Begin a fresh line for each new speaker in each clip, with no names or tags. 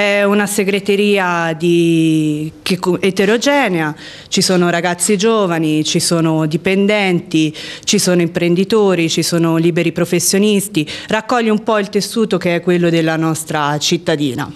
È una segreteria di, che, eterogenea, ci sono ragazzi giovani, ci sono dipendenti, ci sono imprenditori, ci sono liberi professionisti, raccoglie un po' il tessuto che è quello della nostra cittadina.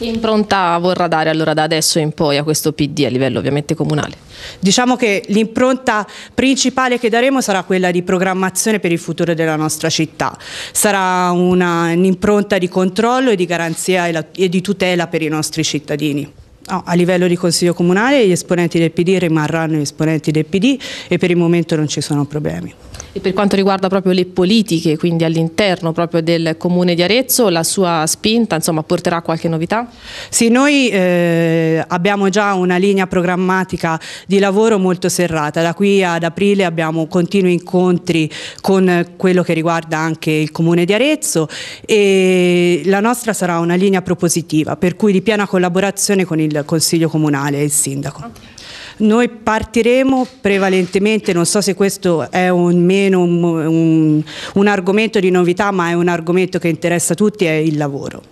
Che impronta vorrà dare allora da adesso in poi a questo PD a livello ovviamente comunale?
Diciamo che l'impronta principale che daremo sarà quella di programmazione per il futuro della nostra città. Sarà un'impronta di controllo e di garanzia e, la, e di tutela per i nostri cittadini. No, a livello di Consiglio Comunale gli esponenti del PD rimarranno gli esponenti del PD e per il momento non ci sono problemi. E per quanto riguarda proprio le
politiche, quindi all'interno proprio del comune di Arezzo, la sua spinta insomma, porterà qualche
novità? Sì, noi eh, abbiamo già una linea programmatica di lavoro molto serrata, da qui ad aprile abbiamo continui incontri con quello che riguarda anche il comune di Arezzo e la nostra sarà una linea propositiva, per cui di piena collaborazione con il Consiglio Comunale e il Sindaco. Okay. Noi partiremo prevalentemente, non so se questo è un, meno un, un, un argomento di novità, ma è un argomento che interessa a tutti, è il lavoro.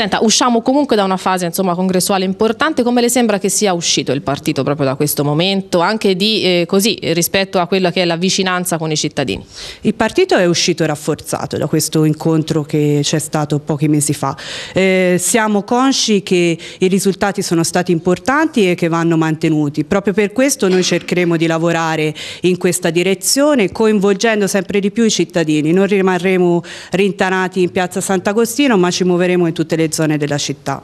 Senta, usciamo
comunque da una fase insomma, congressuale importante, come le sembra che sia uscito il partito proprio da questo momento, anche di, eh, così, rispetto a quella che è la vicinanza con i cittadini?
Il partito è uscito rafforzato da questo incontro che c'è stato pochi mesi fa. Eh, siamo consci che i risultati sono stati importanti e che vanno mantenuti, proprio per questo noi cercheremo di lavorare in questa direzione, coinvolgendo sempre di più i cittadini, non rimarremo rintanati in piazza Sant'Agostino ma ci muoveremo in tutte le zone della città.